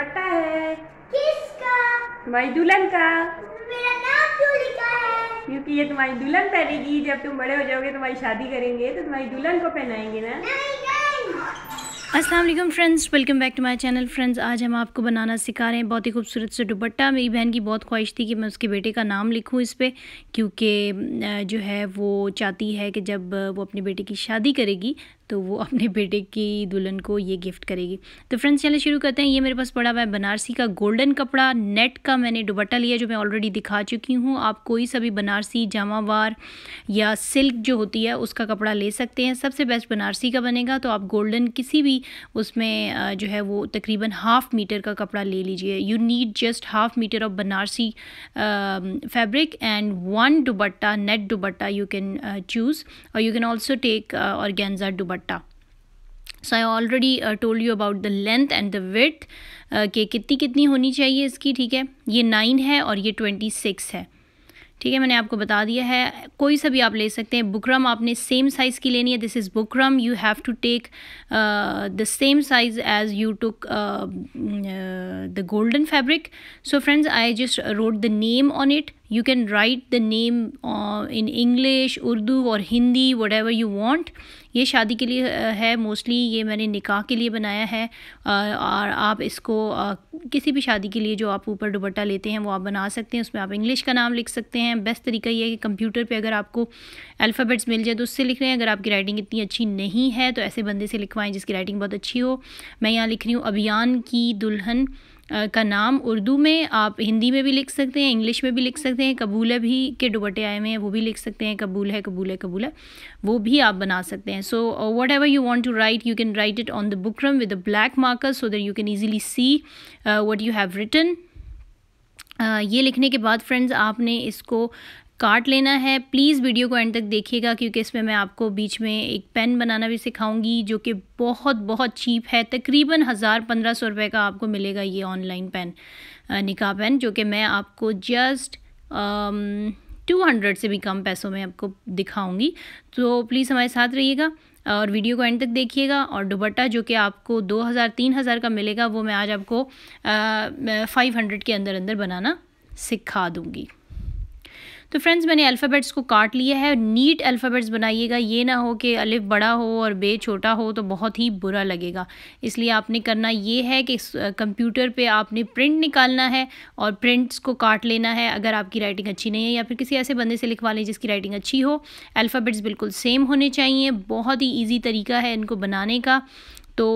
दुपट्टा है किसका तुम्हारी दुल्हन का मेरा नाम क्यों लिखा है क्योंकि ये तुम्हारी दुल्हन पहनेगी जब तुम बड़े हो जाओगे तुम्हारी शादी करेंगे तो तुम्हारी दुल्हन को पहनाएंगे ना नहीं, नहीं। असलम friends welcome back to my channel friends आज हम आपको बनाना सिखा रहे हैं बहुत ही खूबसूरत से दुपट्टा मेरी बहन की बहुत ख्वाहिश थी कि मैं उसके बेटे का नाम लिखूं इस पर क्योंकि जो है वो चाहती है कि जब वो अपने बेटे की शादी करेगी तो वो अपने बेटे की दुल्हन को ये गिफ्ट करेगी तो फ्रेंड्स चले शुरू करते हैं ये मेरे पास पड़ा हुआ है बनारसी का गोल्डन कपड़ा नेट का मैंने दुबट्टा लिया जो मैं ऑलरेडी दिखा चुकी हूँ आप कोई सा भी बनारसी जामावार या सिल्क जो होती है उसका कपड़ा ले सकते हैं सबसे बेस्ट बनारसी का बनेगा तो आप गोल्डन किसी भी उसमें जो है वो तकरीबन हाफ़ मीटर का कपड़ा ले लीजिए you need just half metre of Banarasi fabric and one dupatta net dupatta you can choose और यू कैन ऑल्सो टेक और गेंजा dupatta so I already told you about the length and the width कि कितनी कितनी होनी चाहिए इसकी ठीक है ये नाइन है और ये ट्वेंटी सिक्स है ठीक है मैंने आपको बता दिया है कोई सा भी आप ले सकते हैं बुकरम आपने सेम साइज़ की लेनी है this is buckram you have to take the same size as you took the golden fabric so friends I just wrote the name on it you can write the name in English Urdu और Hindi whatever you want ये शादी के लिए है mostly ये मैंने निकाह के लिए बनाया है और आप इसको किसी भी शादी के लिए जो आप ऊपर दुपट्टा लेते हैं वो आप बना सकते हैं उसमें आप इंग्लिश का नाम लिख सकते हैं बेस्ट तरीका ये है कि कंप्यूटर पर अगर आपको अल्फ़ाबेट्स मिल जाए तो उससे लिख रहे हैं अगर आपकी राइटिंग इतनी अच्छी नहीं है तो ऐसे बंदे से लिखवाएं जिसकी राइटिंग बहुत अच्छी हो मैं यहाँ लिख रही हूँ अभियान की दुल्हन का नाम उर्दू में आप हिंदी में भी लिख सकते हैं इंग्लिश में भी लिख सकते हैं कबूल भी के दुबटे आए हुए हैं वो भी लिख सकते हैं कबूल है कबूल है कबूल है वो भी आप बना सकते हैं so whatever you want to write you can write it on the buckram with a black marker so that you can easily see what you have written ये लिखने के बाद फ्रेंड्स आपने इसको काट लेना है प्लीज़ वीडियो को एंड तक देखिएगा क्योंकि इसमें मैं आपको बीच में एक पेन बनाना भी सिखाऊंगी जो कि बहुत बहुत चीप है तकरीबन हज़ार पंद्रह सौ रुपये का आपको मिलेगा ये ऑनलाइन पेन निका पेन जो कि मैं आपको जस्ट टू हंड्रेड से भी कम पैसों में आपको दिखाऊंगी तो प्लीज़ हमारे साथ रहिएगा और वीडियो को एंड तक देखिएगा और दुबट्टा जो कि आपको दो हज़ार तीन हज़ार का मिलेगा वो मैं आज आपको फ़ाइव हंड्रेड के अंदर अंदर बनाना सिखा दूँगी तो फ्रेंड्स मैंने अल्फ़ाबेट्स को काट लिया है नीट अल्फ़ाबेट्स बनाइएगा ये ना हो कि अलिफ बड़ा हो और बे छोटा हो तो बहुत ही बुरा लगेगा इसलिए आपने करना ये है कि कंप्यूटर पे आपने प्रिंट निकालना है और प्रिंट्स को काट लेना है अगर आपकी राइटिंग अच्छी नहीं है या फिर किसी ऐसे बंदे से लिखवा लें जिसकी राइटिंग अच्छी हो अल्फ़ाबेट्स बिल्कुल सेम होने चाहिए बहुत ही ईजी तरीका है इनको बनाने का तो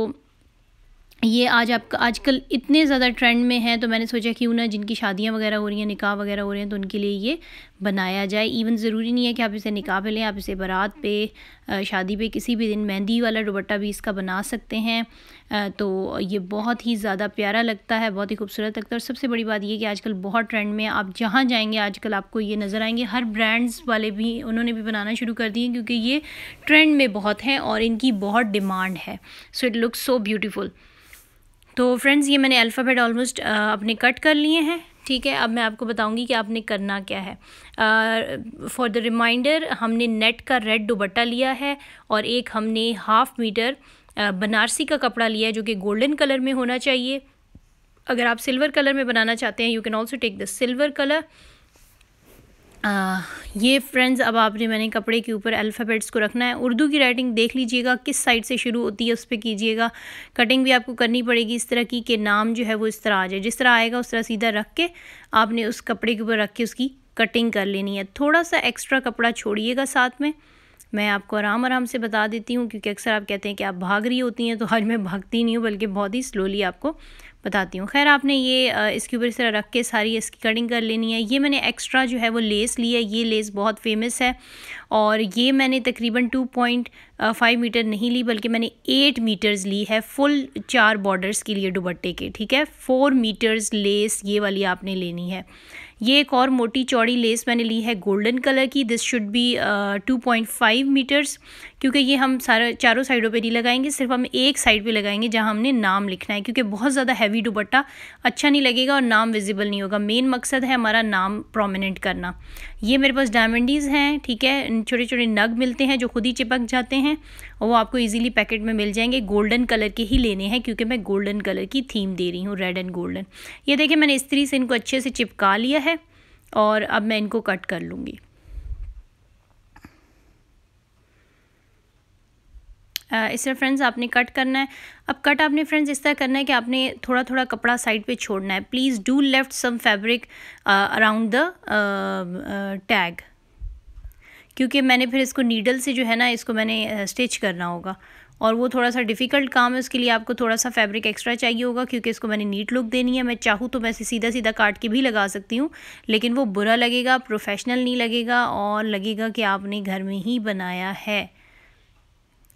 ये आज आपका आजकल इतने ज़्यादा ट्रेंड में हैं तो मैंने सोचा क्यों ना जिनकी शादियां वगैरह हो रही हैं निकाह वगैरह हो रहे हैं तो उनके लिए ये बनाया जाए इवन ज़रूरी नहीं है कि आप इसे निकाह पे लें आप इसे बारात पे शादी पे किसी भी दिन मेहंदी वाला दुबट्टा भी इसका बना सकते हैं तो ये बहुत ही ज़्यादा प्यारा लगता है बहुत ही खूबसूरत लगता है और सबसे बड़ी बात ये कि आजकल बहुत ट्रेंड में आप जहाँ जाएँगे आजकल आपको ये नज़र आएंगे हर ब्रांड्स वाले भी उन्होंने भी बनाना शुरू कर दिए क्योंकि ये ट्रेंड में बहुत हैं और इनकी बहुत डिमांड है so it looks so beautiful तो फ्रेंड्स ये मैंने अल्फ़ाबेट ऑलमोस्ट अपने कट कर लिए हैं ठीक है अब मैं आपको बताऊंगी कि आपने करना क्या है फॉर द रिमाइंडर हमने नेट का रेड दुबट्टा लिया है और एक हमने हाफ़ मीटर बनारसी का कपड़ा लिया है जो कि गोल्डन कलर में होना चाहिए अगर आप सिल्वर कलर में बनाना चाहते हैं you can also take the silver colour ah, ये फ्रेंड्स अब आपने मैंने कपड़े के ऊपर अल्फ़ाबेट्स को रखना है उर्दू की राइटिंग देख लीजिएगा किस साइड से शुरू होती है उस पर कीजिएगा कटिंग भी आपको करनी पड़ेगी इस तरह की कि नाम जो है वो इस तरह आ जाए जिस तरह आएगा उस तरह सीधा रख के आपने उस कपड़े के ऊपर रख के उसकी कटिंग कर लेनी है थोड़ा सा एक्स्ट्रा कपड़ा छोड़िएगा साथ में मैं आपको आराम आराम से बता देती हूँ क्योंकि अक्सर आप कहते हैं कि आप भाग रही होती हैं तो आज मैं भागती नहीं हूँ बल्कि बहुत ही स्लोली आपको बताती हूँ खैर आपने ये इसके ऊपर इस तरह रख के सारी इसकी कटिंग कर लेनी है ये मैंने एक्स्ट्रा जो है वो लेस ली है ये लेस बहुत फेमस है और ये मैंने तकरीबन टू पॉइंट फाइव मीटर नहीं ली बल्कि मैंने एट मीटर्स ली है फुल चार बॉर्डर्स के लिए दुबट्टे के ठीक है फोर मीटर्स लेस ये वाली आपने लेनी है ये एक और मोटी चौड़ी लेस मैंने ली है गोल्डन कलर की this should be two point five metres क्योंकि ये हम सारा चारों साइडों पे नहीं लगाएंगे सिर्फ हम एक साइड पे लगाएंगे जहाँ हमने नाम लिखना है क्योंकि बहुत ज़्यादा हैवी दुपट्टा अच्छा नहीं लगेगा और नाम विजिबल नहीं होगा मेन मकसद है हमारा नाम प्रोमिनेंट करना ये मेरे पास डायमंडीज़ हैं ठीक है छोटे छोटे नग मिलते हैं जो खुद ही चिपक जाते हैं और वो आपको ईजिली पैकेट में मिल जाएंगे गोल्डन कलर के ही लेने हैं क्योंकि मैं गोल्डन कलर की थीम दे रही हूँ रेड एंड गोल्डन ये देखिए मैंने इस से इनको अच्छे से चिपका लिया है और अब मैं इनको कट कर लूँगी इसे फ्रेंड्स आपने कट करना है अब कट आपने फ्रेंड्स इस तरह करना है कि आपने थोड़ा थोड़ा कपड़ा साइड पे छोड़ना है please do left some fabric around the tag क्योंकि मैंने फिर इसको नीडल से जो है ना इसको मैंने स्टिच करना होगा और वो थोड़ा सा डिफ़िकल्ट काम है उसके लिए आपको थोड़ा सा फैब्रिक एक्स्ट्रा चाहिए होगा क्योंकि इसको मैंने नीट लुक देनी है मैं चाहूँ तो मैं इसे सीधा सीधा काट के भी लगा सकती हूँ लेकिन वो बुरा लगेगा प्रोफेशनल नहीं लगेगा और लगेगा कि आपने घर में ही बनाया है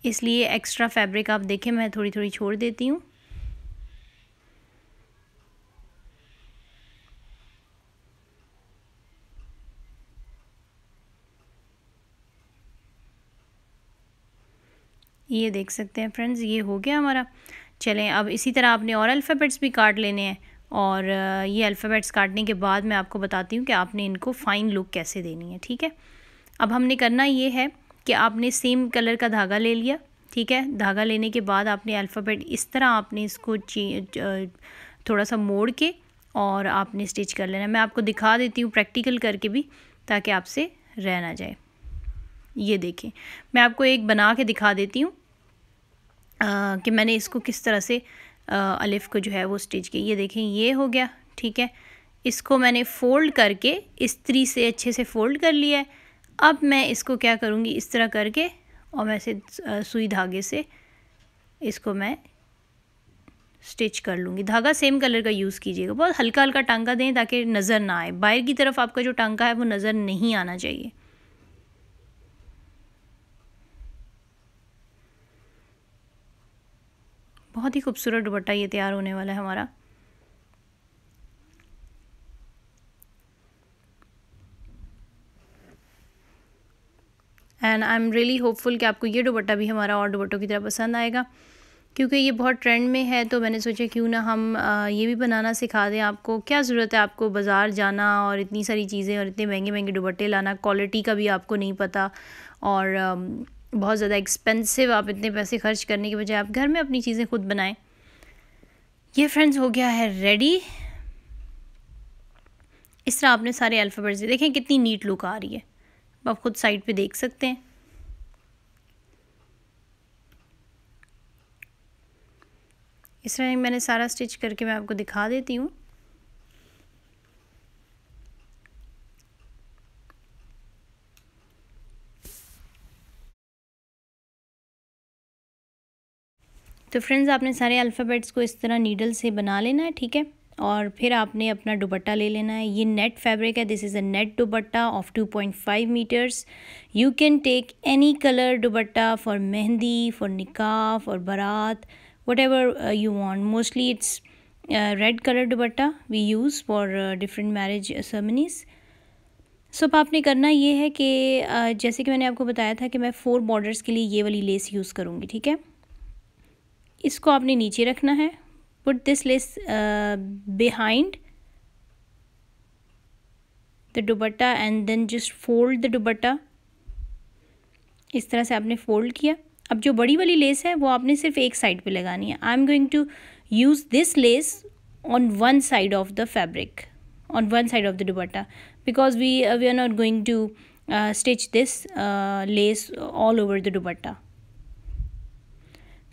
इसलिए एक्स्ट्रा फैब्रिक आप देखें मैं थोड़ी थोड़ी छोड़ देती हूँ ये देख सकते हैं फ्रेंड्स ये हो गया हमारा चलें अब इसी तरह आपने और अल्फ़ाबेट्स भी काट लेने हैं और ये अल्फ़ाबेट्स काटने के बाद मैं आपको बताती हूँ कि आपने इनको फ़ाइन लुक कैसे देनी है ठीक है अब हमने करना ये है कि आपने सेम कलर का धागा ले लिया ठीक है धागा लेने के बाद आपने अल्फ़ाबेट इस तरह आपने इसको थोड़ा सा मोड़ के और आपने स्टिच कर लेना मैं आपको दिखा देती हूँ प्रैक्टिकल करके भी ताकि आपसे रहना जाए ये देखें मैं आपको एक बना के दिखा देती हूँ कि मैंने इसको किस तरह से आ, अलिफ को जो है वो स्टिच की ये देखें ये हो गया ठीक है इसको मैंने फ़ोल्ड करके इस्त्री से अच्छे से फ़ोल्ड कर लिया है अब मैं इसको क्या करूँगी इस तरह करके और मैं से सुई धागे से इसको मैं स्टिच कर लूँगी धागा सेम कलर का यूज़ कीजिएगा बहुत हल्का हल्का टांका दें ताकि नज़र ना आए बाहर की तरफ आपका जो टांका है वो नज़र नहीं आना चाहिए बहुत ही खूबसूरत दुपट्टा ये तैयार होने वाला है हमारा and I am really hopeful कि आपको ये दुपट्टा भी हमारा और दुपट्टों की तरह पसंद आएगा क्योंकि ये बहुत ट्रेंड में है तो मैंने सोचा क्यों ना हम ये भी बनाना सिखा दें आपको क्या ज़रूरत है आपको बाज़ार जाना और इतनी सारी चीज़ें और इतने महंगे महंगे दुपट्टे लाना क्वालिटी का भी आपको नहीं पता और बहुत ज़्यादा एक्सपेंसिव आप इतने पैसे खर्च करने के बजाय आप घर में अपनी चीज़ें खुद बनाएं ये फ्रेंड्स हो गया है रेडी इस तरह आपने सारे अल्फ़ाबेट्स देखें कितनी नीट लुक आ रही है आप खुद साइड पे देख सकते हैं इस तरह मैंने सारा स्टिच करके मैं आपको दिखा देती हूँ तो फ्रेंड्स आपने सारे अल्फ़ाबेट्स को इस तरह नीडल से बना लेना है ठीक है और फिर आपने अपना दुपट्टा ले लेना है ये नेट फैब्रिक है this is a net dupatta of 2.5 metres you can take any colour dupatta for mehndi for nikah for baraat whatever you want mostly it's red colour dupatta we use for different marriage ceremonies so अब आपने करना ये है कि uh, जैसे कि मैंने आपको बताया था कि मैं फ़ोर बॉर्डर्स के लिए ये वाली लेस यूज़ करूँगी ठीक है इसको आपने नीचे रखना है put this lace uh, behind the dupatta and then just fold the dupatta इस तरह से आपने फोल्ड किया अब जो बड़ी वाली लेस है वो आपने सिर्फ एक साइड पे लगानी है I am going to use this lace on one side of the fabric on one side of the dupatta because we we are not going to stitch this lace all over the dupatta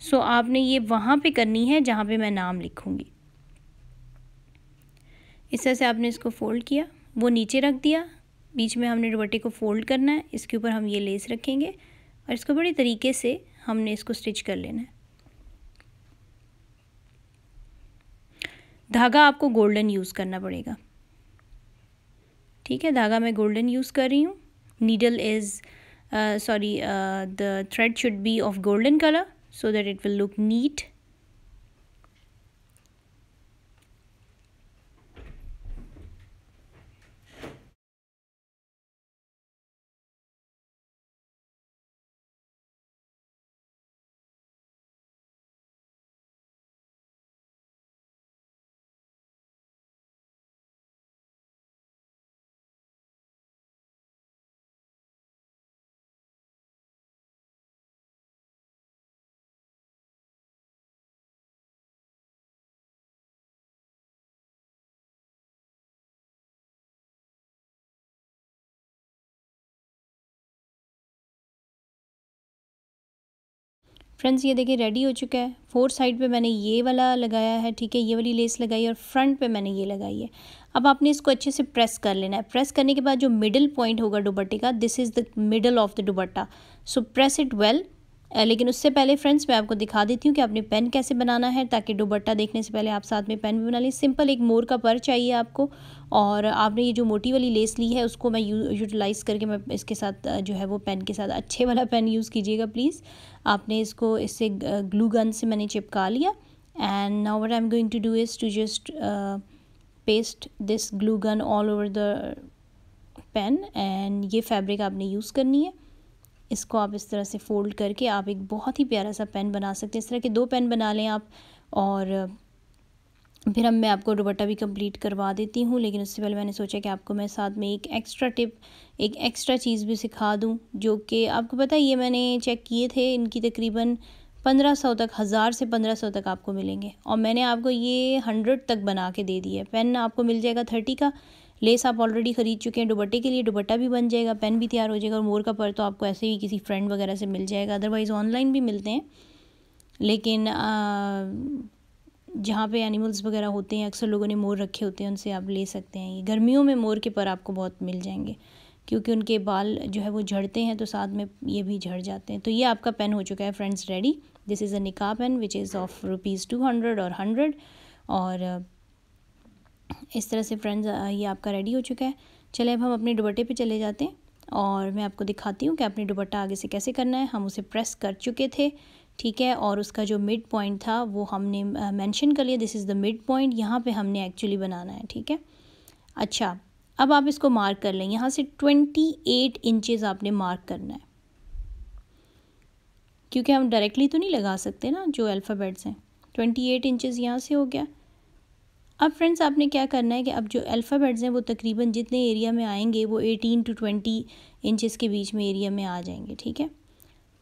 so आपने ये वहाँ पे करनी है जहाँ पे मैं नाम लिखूँगी इस तरह से आपने इसको फ़ोल्ड किया वो नीचे रख दिया बीच में हमने दुपट्टे को फ़ोल्ड करना है इसके ऊपर हम ये लेस रखेंगे और इसको बड़े तरीके से हमने इसको स्टिच कर लेना है धागा आपको गोल्डन यूज़ करना पड़ेगा ठीक है धागा मैं गोल्डन यूज़ कर रही हूँ needle is sorry the thread should be of golden colour so that it will look neat friends ये देखिए रेडी हो चुका है फोर साइड पे मैंने ये वाला लगाया है ठीक है ये वाली लेस लगाई और फ्रंट पे मैंने ये लगाई है अब आपने इसको अच्छे से प्रेस कर लेना है प्रेस करने के बाद जो मिडिल पॉइंट होगा दुबट्टे का this is the middle of the dupatta so press it well लेकिन उससे पहले फ्रेंड्स मैं आपको दिखा देती हूँ कि आपने पेन कैसे बनाना है ताकि दुबट्टा देखने से पहले आप साथ में पेन भी बना लें सिंपल एक मोर का पर चाहिए आपको और आपने ये जो मोटी वाली लेस ली है उसको मैं यू यूटिलाइज़ करके मैं इसके साथ जो है वो पेन के साथ अच्छे वाला पेन यूज़ कीजिएगा प्लीज़ आपने इसको इससे ग्लू गन से मैंने चिपका लिया and now what I am going to do is to just paste this glue gun all over the pen and ये फैब्रिक आपने यूज़ करनी है इसको आप इस तरह से फ़ोल्ड करके आप एक बहुत ही प्यारा सा पेन बना सकते हैं इस तरह के दो पेन बना लें आप और फिर हम मैं आपको दुपट्टा भी कंप्लीट करवा देती हूँ लेकिन उससे पहले मैंने सोचा कि आपको मैं साथ में एक एक्स्ट्रा टिप एक एक्स्ट्रा चीज़ भी सिखा दूँ जो कि आपको पता है ये मैंने चेक किए थे इनकी तकरीबन पंद्रह सौ तक हज़ार से पंद्रह सौ तक आपको मिलेंगे और मैंने आपको ये हंड्रेड तक बना के दे दिया है पेन आपको मिल जाएगा थर्टी का लेस आप ऑलरेडी ख़रीद चुके हैं दुबट्टे के लिए दुबट्टा भी बन जाएगा पेन भी तैयार हो जाएगा और मोर का पर तो आपको ऐसे ही किसी फ्रेंड वगैरह से मिल जाएगा अदरवाइज़ ऑनलाइन भी मिलते हैं लेकिन जहाँ पे एनिमल्स वगैरह होते हैं अक्सर लोगों ने मोर रखे होते हैं उनसे आप ले सकते हैं ये गर्मियों में मोर के पर आपको बहुत मिल जाएंगे क्योंकि उनके बाल जो है वो झड़ते हैं तो साथ में ये भी झड़ जाते हैं तो ये आपका पेन हो चुका है friends ready this is a निका pen which is of rupees two hundred और हंड्रेड और इस तरह से फ्रेंड्स ये आपका रेडी हो चुका है चले अब हम अपने दुबट्टे पे चले जाते हैं और मैं आपको दिखाती हूँ कि आपने दुबट्टा आगे से कैसे करना है हम उसे प्रेस कर चुके थे ठीक है और उसका जो मिड पॉइंट था वो हमने मेंशन कर लिया this is the mid point यहाँ पे हमने एक्चुअली बनाना है ठीक है अच्छा अब आप इसको मार्क कर लें यहाँ से ट्वेंटी एट इंचज़ आपने मार्क करना है क्योंकि हम डायरेक्टली तो नहीं लगा सकते ना जो अल्फ़ाबेट्स हैं ट्वेंटी एट इंचज़ यहाँ से हो गया अब फ्रेंड्स आपने क्या करना है कि अब जो अल्फ़ाबेट्स हैं वो तकरीबन जितने एरिया में आएंगे वो एटीन टू ट्वेंटी इंचेस के बीच में एरिया में आ जाएंगे ठीक है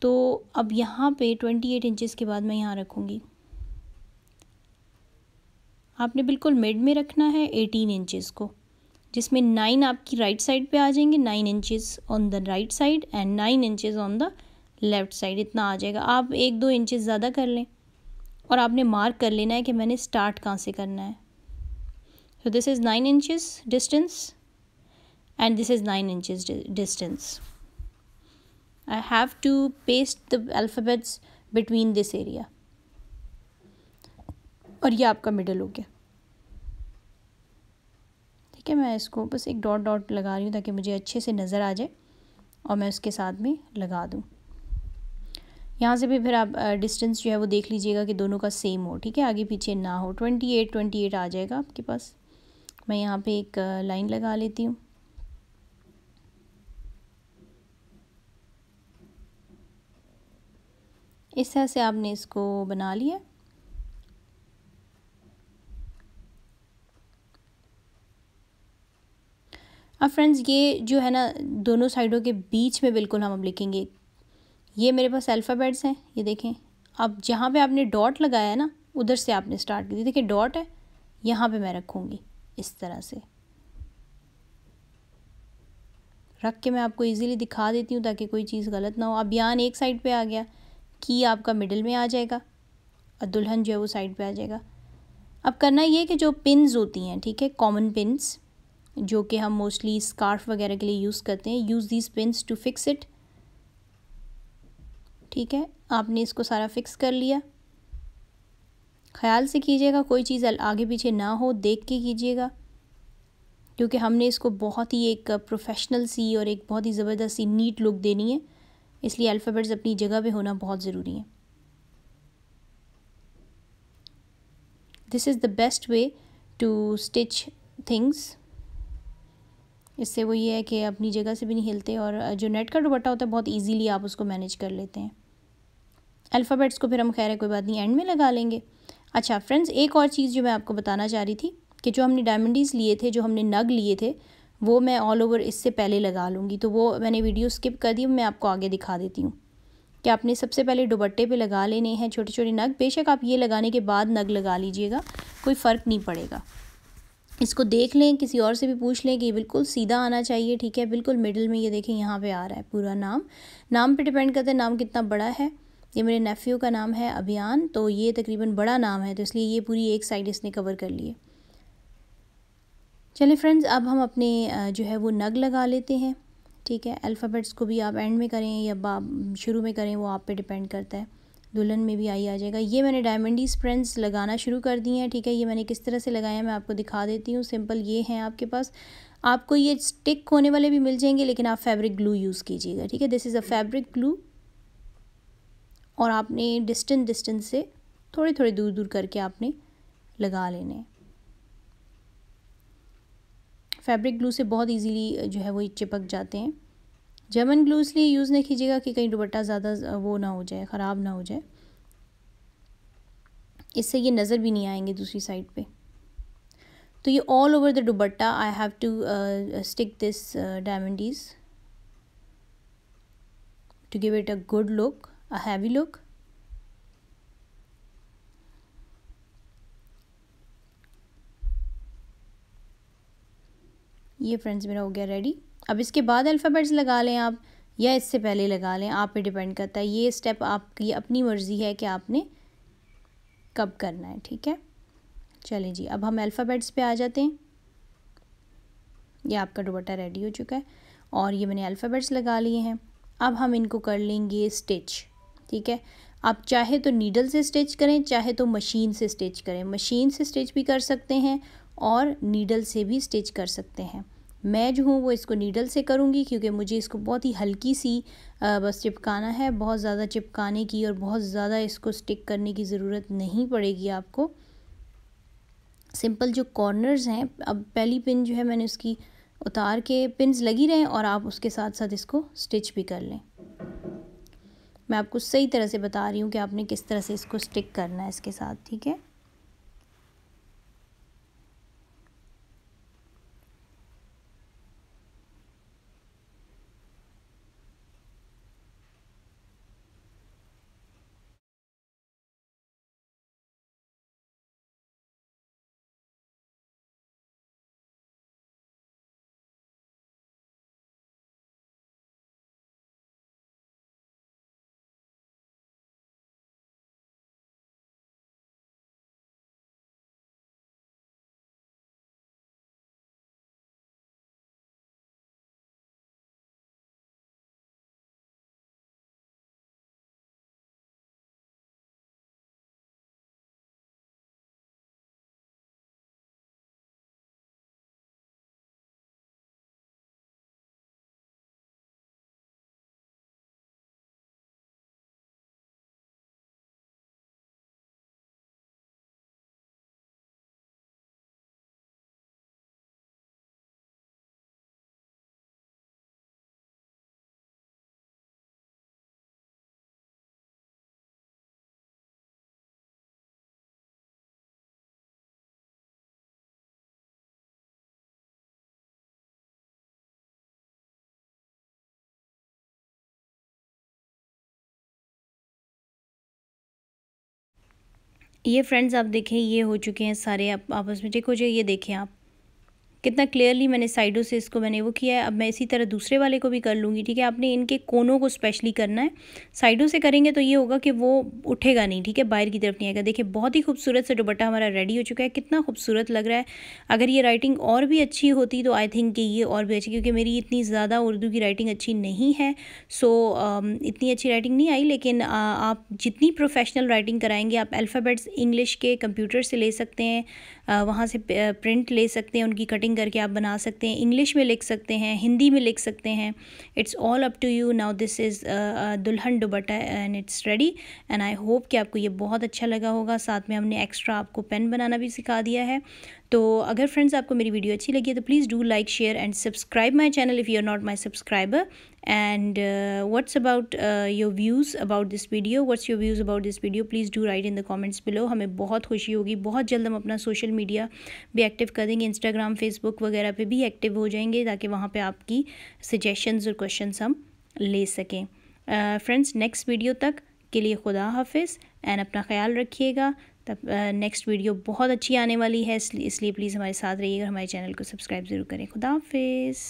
तो अब यहाँ पे ट्वेंटी एट इंचेस के बाद मैं यहाँ रखूँगी आपने बिल्कुल मिड में रखना है एटीन इंचेस को जिसमें नाइन आपकी राइट साइड पे आ जाएंगे nine inches on the right side and nine inches on the left side इतना आ जाएगा आप एक दो इंचज़ ज़्यादा कर लें और आपने मार्क कर लेना है कि मैंने स्टार्ट कहाँ से करना है so this is 9 inches distance and this is 9 inches di distance I have to paste the alphabets between this area और ये आपका मिडल हो गया ठीक है मैं इसको बस एक डॉट डॉट लगा रही हूँ ताकि मुझे अच्छे से नज़र आ जाए और मैं उसके साथ में लगा दूँ यहाँ से भी फिर आप डिस्टेंस जो है वो देख लीजिएगा कि दोनों का सेम हो ठीक है आगे पीछे ना हो ट्वेंटी एट ट्वेंटी एट आ जाएगा आपके पास मैं यहाँ पे एक लाइन लगा लेती हूँ इस तरह से आपने इसको बना लिया अब फ्रेंड्स ये जो है ना दोनों साइडों के बीच में बिल्कुल हम अब लिखेंगे ये मेरे पास अल्फ़ाबेट्स हैं ये देखें अब जहाँ पे आपने डॉट लगाया है ना उधर से आपने स्टार्ट की देखिए डॉट है यहाँ पे मैं रखूँगी इस तरह से रख के मैं आपको इजीली दिखा देती हूँ ताकि कोई चीज़ गलत ना हो अब यान एक साइड पे आ गया की आपका मिडिल में आ जाएगा और दुल्हन जो है वो साइड पे आ जाएगा अब करना ये है कि जो पिन्स होती हैं ठीक है कॉमन पिन्स जो कि हम मोस्टली स्कार्फ वगैरह के लिए यूज़ करते हैं use these pins to fix it ठीक है आपने इसको सारा फिक्स कर लिया ख्याल से कीजिएगा कोई चीज़ आगे पीछे ना हो देख के कीजिएगा क्योंकि हमने इसको बहुत ही एक प्रोफेशनल सी और एक बहुत ही ज़बरदस्त सी नीट लुक देनी है इसलिए अल्फ़ाबेट्स अपनी जगह पे होना बहुत ज़रूरी है this is the best way to stitch things इससे वो ये है कि अपनी जगह से भी नहीं हिलते और जो नेट का दुपट्टा होता है बहुत ईजीली आप उसको मैनेज कर लेते हैं अल्फ़ाबेट्स को फिर हम खैर है कोई बात नहीं एंड में लगा लेंगे अच्छा फ्रेंड्स एक और चीज़ जो मैं आपको बताना चाह रही थी कि जो हमने डायमंडीज़ लिए थे जो हमने नग लिए थे वो मैं ऑल ओवर इससे पहले लगा लूँगी तो वो मैंने वीडियो स्किप कर दी मैं आपको आगे दिखा देती हूँ कि आपने सबसे पहले दुबट्टे पे लगा लेने हैं छोटे छोटे नग बेशक आप ये लगाने के बाद नग लगा लीजिएगा कोई फ़र्क नहीं पड़ेगा इसको देख लें किसी और से भी पूछ लें कि बिल्कुल सीधा आना चाहिए ठीक है बिल्कुल मिडल में ये देखें यहाँ पे आ रहा है पूरा नाम नाम पे डिपेंड करता है नाम कितना बड़ा है ये मेरे नेफ़्यू का नाम है अभियान तो ये तकरीबन बड़ा नाम है तो इसलिए ये पूरी एक साइड इसने कवर कर ली है चलिए फ्रेंड्स अब हम अपने जो है वो नग लगा लेते हैं ठीक है अल्फ़ाबेट्स को भी आप एंड में करें या बाप शुरू में करें वो आप पे डिपेंड करता है दुल्हन में भी आई आ जाएगा ये मैंने डायमंडी स्प्रेंड्स लगाना शुरू कर दी हैं ठीक है ये मैंने किस तरह से लगाया मैं आपको दिखा देती हूँ सिंपल ये हैं आपके पास आपको ये स्टिक होने वाले भी मिल जाएंगे लेकिन आप फैब्रिक ग्लू यूज़ कीजिएगा ठीक है this is a fabric glue और आपने डिस्टेंस डिस्टेंस से थोड़े थोड़े दूर दूर करके आपने लगा लेने हैं फैब्रिक ग्लू से बहुत इजीली जो है वो चिपक जाते हैं जर्मन ग्लू इसलिए यूज़ नहीं कीजिएगा कि कहीं दुपट्टा ज़्यादा वो ना हो जाए ख़राब ना हो जाए इससे ये नज़र भी नहीं आएंगे दूसरी साइड पे तो ये all over the dupatta I have to stick this diamonds to give it a good look a heavy look. ये फ्रेंड्स मेरा हो गया रेडी अब इसके बाद अल्फ़ाबेट्स लगा लें आप या इससे पहले लगा लें आप पे डिपेंड करता है ये स्टेप आपकी अपनी मर्ज़ी है कि आपने कब करना है ठीक है चलें जी अब हम अल्फ़ाबेट्स पे आ जाते हैं ये आपका दुपट्टा रेडी हो चुका है और ये मैंने अल्फ़ाबेट्स लगा लिए हैं अब हम इनको कर लेंगे स्टिच ठीक है आप चाहे तो नीडल से स्टिच करें चाहे तो मशीन से स्टिच करें मशीन से स्टिच भी कर सकते हैं और नीडल से भी स्टिच कर सकते हैं मैं जो हूँ वो इसको नीडल से करूँगी क्योंकि मुझे इसको बहुत ही हल्की सी बस चिपकाना है बहुत ज़्यादा चिपकाने की और बहुत ज़्यादा इसको स्टिक करने की ज़रूरत नहीं पड़ेगी आपको सिंपल जो कॉर्नर्स हैं अब पहली पिन जो है मैंने उसकी उतार के पिन लगी रहें और आप उसके साथ साथ इसको स्टिच भी कर लें मैं आपको सही तरह से बता रही हूँ कि आपने किस तरह से इसको स्टिक करना है इसके साथ ठीक है ये फ्रेंड्स आप देखें ये हो चुके हैं सारे आप आपस में ठीक हो जाए ये देखें आप कितना क्लियरली मैंने साइडों से इसको मैंने वो किया है अब मैं इसी तरह दूसरे वाले को भी कर लूँगी ठीक है आपने इनके कोनों को स्पेशली करना है साइडों से करेंगे तो ये होगा कि वो उठेगा नहीं ठीक है बाहर की तरफ नहीं आएगा देखिए बहुत ही खूबसूरत से दुबट्टा हमारा रेडी हो चुका है कितना खूबसूरत लग रहा है अगर ये राइटिंग और भी अच्छी होती तो आई थिंक कि ये और भी अच्छी क्योंकि मेरी इतनी ज़्यादा उर्दू की राइटिंग अच्छी नहीं है सो um, इतनी अच्छी राइटिंग नहीं आई लेकिन आप जितनी प्रोफेशनल राइटिंग कराएंगे आप अल्फ़ाबेट्स इंग्लिश के कंप्यूटर से ले सकते हैं वहाँ से प्रिंट ले सकते हैं उनकी कटिंग करके आप बना सकते हैं इंग्लिश में लिख सकते हैं हिंदी में लिख सकते हैं it's all up to you now this is dulhan dupatta and it's ready and I hope कि आपको ये बहुत अच्छा लगा होगा साथ में हमने एक्स्ट्रा आपको पेन बनाना भी सिखा दिया है तो अगर फ्रेंड्स आपको मेरी वीडियो अच्छी लगी है तो please do like share and subscribe my channel if you are not my subscriber and what's about your views about this video this your views about this video please do write in the comments below हमें बहुत खुशी होगी बहुत जल्द हम अपना social media भी active कर देंगे इंस्टाग्राम फेसबुक वगैरह पे भी एक्टिव हो जाएंगे ताकि वहाँ पर आपकी सजेशन और क्वेश्चन हम ले सकें फ्रेंड्स नेक्स्ट वीडियो तक के लिए खुदा हाफिज़ एंड अपना ख्याल रखिएगा तब नेक्स्ट वीडियो बहुत अच्छी आने वाली है इसलिए प्लीज़ हमारे साथ रहिएगा हमारे चैनल को सब्सक्राइब ज़रूर करें खुदा हाफिज़